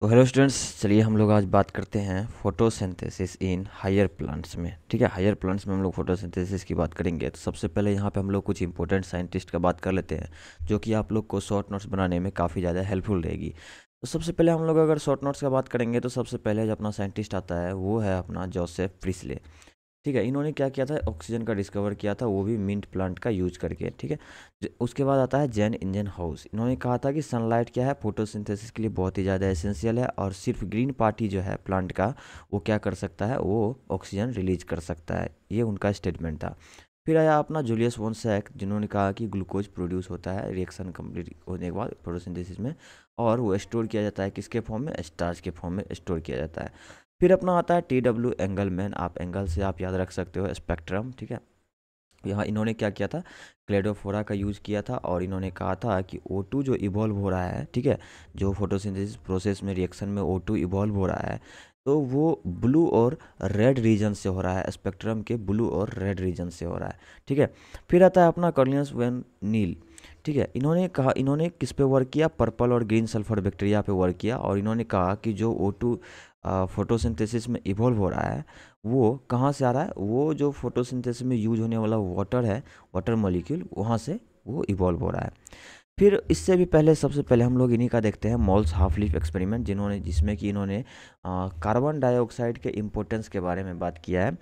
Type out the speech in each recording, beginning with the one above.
तो hello students चलिए हम लोग आज बात करते हैं फोटोसिंथेसिस इन हायर प्लांट्स में ठीक है हायर प्लांट्स में हम लोग फोटोसिंथेसिस की बात करेंगे तो सबसे पहले यहाँ पे हम लोग कुछ इंपॉर्टेंट साइंटिस्ट का बात कर लेते हैं जो कि आप लोग को शॉर्ट नोट्स बनाने में काफ़ी ज़्यादा हेल्पफुल रहेगी तो सबसे पहले हम लोग अगर शॉर्ट नोट्स का बात करेंगे तो सबसे पहले जो अपना साइंटिस्ट आता है वो है अपना जोसेफ प्रिसले ठीक है इन्होंने क्या किया था ऑक्सीजन का डिस्कवर किया था वो भी मिंट प्लांट का यूज करके ठीक है उसके बाद आता है जैन इंजन हाउस इन्होंने कहा था कि सनलाइट क्या है फोटोसिंथेसिस के लिए बहुत ही ज़्यादा एसेंशियल है और सिर्फ ग्रीन पार्टी जो है प्लांट का वो क्या कर सकता है वो ऑक्सीजन रिलीज कर सकता है ये उनका स्टेटमेंट था फिर आया अपना जूलियस वोन जिन्होंने कहा कि ग्लूकोज प्रोड्यूस होता है रिएक्शन कंप्लीट होने के बाद फोटोसिंथेसिस में और वो स्टोर किया जाता है किसके फॉर्म में स्टार्च के फॉर्म में स्टोर किया जाता है फिर अपना आता है टी डब्ल्यू एंगल मैन आप एंगल से आप याद रख सकते हो स्पेक्ट्रम ठीक है यहाँ इन्होंने क्या किया था क्लेडोफोरा का यूज़ किया था और इन्होंने कहा था कि O2 जो इवॉल्व हो रहा है ठीक है जो फोटोसिंथेसिस प्रोसेस में रिएक्शन में O2 इवॉल्व हो रहा है तो वो ब्लू और रेड रीजन से हो रहा है स्पेक्ट्रम के ब्लू और रेड रीजन से हो रहा है ठीक है फिर आता है अपना कर्लियंस वेन नील ठीक है इन्होंने कहा इन्होंने किस पे वर्क किया पर्पल और ग्रीन सल्फर बैक्टीरिया पे वर्क किया और इन्होंने कहा कि जो ओ टू फोटोसिंथेसिस में इवॉल्व हो रहा है वो कहाँ से आ रहा है वो जो फोटोसिंथेसिस में यूज होने वाला वाटर है वाटर मॉलिक्यूल वहाँ से वो इवॉल्व हो रहा है फिर इससे भी पहले सबसे पहले हम लोग इन्हीं का देखते हैं मॉल्स हाफ लीफ एक्सपेरिमेंट जिन्होंने जिसमें कि इन्होंने कार्बन डाइऑक्साइड के इम्पोर्टेंस के बारे में बात किया है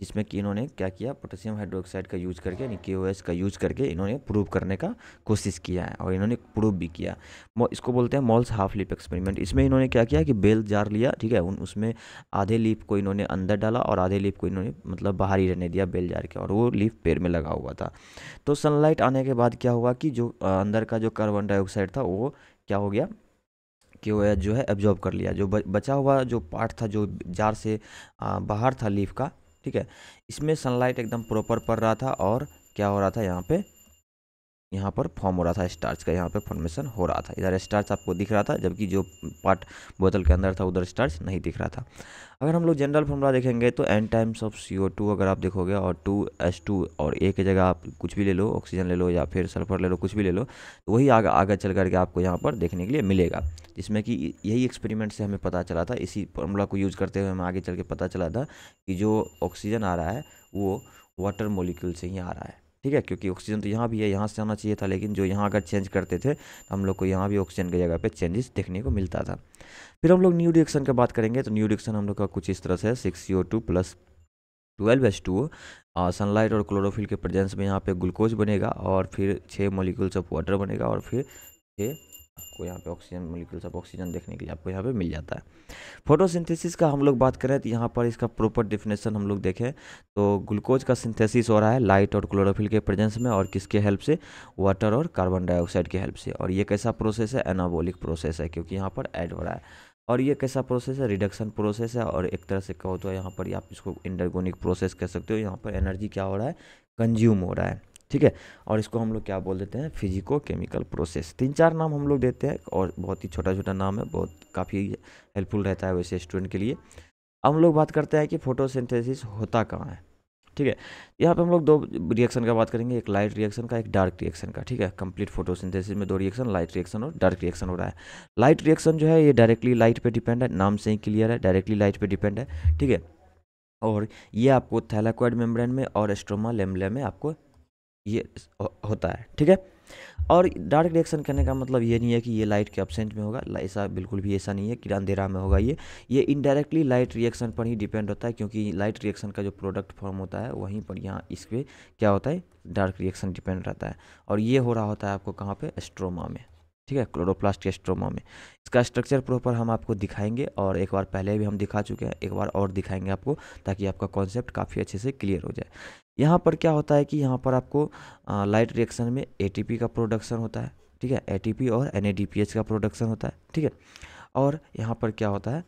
जिसमें कि इन्होंने क्या किया पोटेशियम हाइड्रोक्साइड का यूज़ करके यानी के का यूज़ करके इन्होंने प्रूव करने का कोशिश किया है और इन्होंने प्रूव भी किया इसको बोलते हैं मॉल्स हाफ लीफ एक्सपेरिमेंट इसमें इन्होंने क्या किया कि बेल जार लिया ठीक है उसमें आधे लीफ को इन्होंने अंदर डाला और आधे लीफ को इन्होंने मतलब बाहर ही रहने दिया बेल जार के और वो लीफ पेड़ में लगा हुआ था तो सनलाइट आने के बाद क्या हुआ कि जो अंदर का जो कार्बन डाइऑक्साइड था वो क्या हो गया कि वह जो है एब्जॉर्ब कर लिया जो बचा हुआ जो पार्ट था जो जार से बाहर था लीफ का ठीक है इसमें सनलाइट एकदम प्रॉपर पड़ रहा था और क्या हो रहा था यहाँ पे यहाँ पर फॉर्म हो रहा था स्टार्च का यहाँ पर फॉर्मेशन हो रहा था इधर स्टार्च आपको दिख रहा था जबकि जो पार्ट बोतल के अंदर था उधर स्टार्च नहीं दिख रहा था अगर हम लोग जनरल फॉर्मूला देखेंगे तो एन टाइम्स ऑफ सी अगर आप देखोगे और टू एस टू और ए की जगह आप कुछ भी ले लो ऑक्सीजन ले लो या फिर सल्फर ले लो कुछ भी ले लो तो वही आगे आगे चल करके आपको यहाँ पर देखने के लिए मिलेगा जिसमें कि यही एक्सपेरिमेंट से हमें पता चला था इसी फॉर्मूला को यूज़ करते हुए हमें आगे चल के पता चला था कि जो ऑक्सीजन आ रहा है वो वाटर मोलिक्यूल से ही आ रहा है ठीक है क्योंकि ऑक्सीजन तो यहाँ भी है यहाँ से आना चाहिए था लेकिन जो यहाँ अगर चेंज करते थे तो हम लोग को यहाँ भी ऑक्सीजन की जगह पर चेंजेस देखने को मिलता था फिर हम लोग न्यू रिएक्शन की बात करेंगे तो न्यू रिएक्शन हम लोग का कुछ इस तरह से six C O two plus twelve H two sunlight और क्लोरोफिल के प्रेजेंस में यहाँ पे ग्लूकोज बनेगा और फिर छः मोलिकुल्स ऑफ वाटर बनेगा और फिर छः आपको यहाँ पे ऑक्सीजन मोलिकुल्स ऑफ ऑक्सीजन देखने के लिए आपको यहाँ पे मिल जाता है फोटोसिंथेसिस का हम लोग बात करें तो यहाँ पर इसका प्रॉपर डिफिनेशन हम लोग देखें तो ग्लूकोज का सिंथेसिस हो रहा है लाइट और क्लोरोफिल के प्रेजेंस में और किसके हेल्प से वाटर और कार्बन डाइऑक्साइड की हेल्प से और ये कैसा प्रोसेस है एनाबोलिक प्रोसेस है क्योंकि यहाँ पर ऐड हो रहा है और ये कैसा प्रोसेस है रिडक्शन प्रोसेस है और एक तरह से कहो तो यहाँ पर आप इसको इंडरगोनिक प्रोसेस कह सकते हो यहाँ पर एनर्जी क्या हो रहा है कंज्यूम हो रहा है ठीक है और इसको हम लोग क्या बोल देते हैं फिजिको केमिकल प्रोसेस तीन चार नाम हम लोग देते हैं और बहुत ही छोटा छोटा नाम है बहुत काफ़ी हेल्पफुल रहता है वैसे स्टूडेंट के लिए हम लोग बात करते हैं कि फोटोसिंथेसिस होता कहाँ है ठीक है यहाँ पे हम लोग दो रिएक्शन का बात करेंगे एक लाइट रिएक्शन का एक डार्क रिएक्शन का ठीक है कंप्लीट फोटोसिंथेसिस में दो रिएक्शन लाइट रिएक्शन और डार्क रिएक्शन हो रहा है लाइट रिएक्शन जो है ये डायरेक्टली लाइट पे डिपेंड है नाम से ही क्लियर है डायरेक्टली लाइट पे डिपेंड है ठीक है और ये आपको थैलाक्वाइड मेम्ब्रेन में और एस्ट्रोमा लेमले में आपको ये होता है ठीक है और डार्क रिएक्शन करने का मतलब ये नहीं है कि ये लाइट के एबसेंट में होगा ऐसा बिल्कुल भी ऐसा नहीं है कि अंधेरा में होगा ये ये इनडायरेक्टली लाइट रिएक्शन पर ही डिपेंड होता है क्योंकि लाइट रिएक्शन का जो प्रोडक्ट फॉर्म होता है वहीं पर यहाँ इस पर क्या होता है डार्क रिएक्शन डिपेंड रहता है और ये हो रहा होता है आपको कहाँ पर एस्ट्रोमा में ठीक है क्लोरोप्लास्ट के स्ट्रोमा में इसका स्ट्रक्चर प्रॉपर हम आपको दिखाएंगे और एक बार पहले भी हम दिखा चुके हैं एक बार और दिखाएंगे आपको ताकि आपका कॉन्सेप्ट काफ़ी अच्छे से क्लियर हो जाए यहाँ पर क्या होता है कि यहाँ पर आपको लाइट रिएक्शन में ए का प्रोडक्शन होता है ठीक है ए और एन का प्रोडक्शन होता है ठीक है और यहाँ पर क्या होता है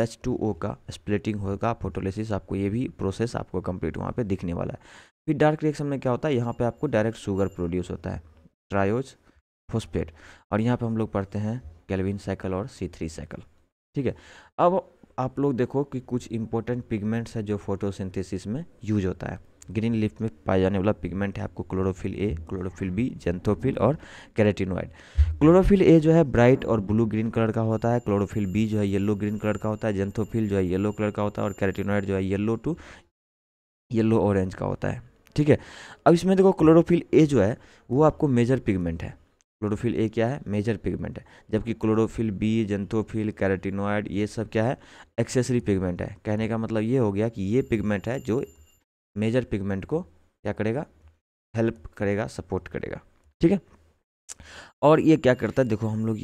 एच टू ओ का स्प्लिटिंग होगा फोटोलिसिस आपको ये भी प्रोसेस आपको कंप्लीट वहाँ पे दिखने वाला है फिर डार्क रिएक्शन में क्या होता है यहाँ पे आपको डायरेक्ट शुगर प्रोड्यूस होता है ट्रायोज फोस्पेट और यहाँ पे हम लोग पढ़ते हैं कैलविन साइकिल और सी थ्री साइकिल ठीक है अब आप लोग देखो कि कुछ इंपॉर्टेंट पिगमेंट्स है जो फोटोसिंथेसिस में यूज होता है ग्रीन लिफ में पाए जाने वाला पिगमेंट है आपको chlorophyll A chlorophyll B xanthophyll और कैरेटिनोइड क्लोरोफिल ए जो है ब्राइट और ब्लू ग्रीन कलर का होता है क्लोरोफिल बी जो है येलो ग्रीन कलर का होता है जेंथोफिल जो है येलो कलर का होता है और कैरेटिनोइड जो है येलो टू येलो ऑरेंज का होता है ठीक है अब इसमें देखो क्लोरोफिल ए जो है वो आपको मेजर पिगमेंट है क्लोरोफिल ए क्या है मेजर पिगमेंट है जबकि क्लोरोफिल बी जेंथोफिल कैरेटिनोइड ये सब क्या है एक्सेसरी पिगमेंट है कहने का मतलब ये हो गया कि ये पिगमेंट है जो मेजर पिगमेंट को क्या करेगा हेल्प करेगा सपोर्ट करेगा ठीक है और ये क्या करता है देखो हम लोग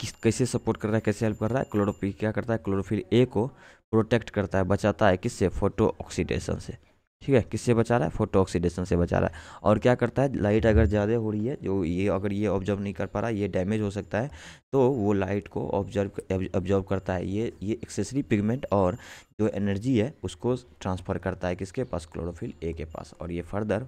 किस कैसे सपोर्ट कर रहा है कैसे हेल्प कर रहा है क्लोरोफिल क्या करता है क्लोरोफिल ए को प्रोटेक्ट करता है बचाता है किससे फोटो ऑक्सीडेशन से ठीक है किससे बचा रहा है फोटो ऑक्सीडेशन से बचा रहा है और क्या करता है लाइट अगर ज़्यादा हो रही है जो ये अगर ये ऑब्जर्व नहीं कर पा रहा ये डैमेज हो सकता है तो वो लाइट को ऑब्जर्व ऑब्जर्व करता है ये ये एक्सेसरी पिगमेंट और जो एनर्जी है उसको ट्रांसफ़र करता है किसके पास क्लोरोफिल ए के पास और ये फर्दर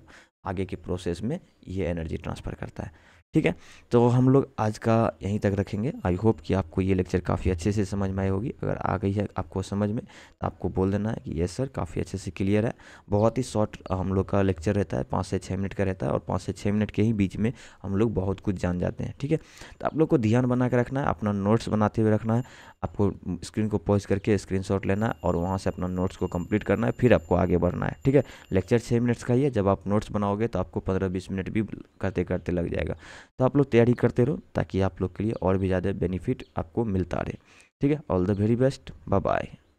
आगे के प्रोसेस में ये एनर्जी ट्रांसफ़र करता है ठीक है तो हम लोग आज का यहीं तक रखेंगे आई होप कि आपको ये लेक्चर काफ़ी अच्छे से समझ में आई होगी अगर आ गई है आपको समझ में तो आपको बोल देना है कि यस सर काफ़ी अच्छे से क्लियर है बहुत ही शॉर्ट हम लोग का लेक्चर रहता है पाँच से छः मिनट का रहता है और पाँच से छः मिनट के ही बीच में हम लोग बहुत कुछ जान जाते हैं ठीक है तो आप लोग को ध्यान बना के रखना है अपना नोट्स बनाते हुए रखना है आपको स्क्रीन को पॉज करके स्क्रीन लेना है और वहाँ से अपना नोट्स को कम्प्लीट करना है फिर आपको आगे बढ़ना है ठीक है लेक्चर छः मिनट्स का ही है जब आप नोट्स बनाओगे तो आपको पंद्रह बीस मिनट भी करते करते लग जाएगा तो आप लोग तैयारी करते रहो ताकि आप लोग के लिए और भी ज़्यादा बेनिफिट आपको मिलता रहे ठीक है all the very best bye bye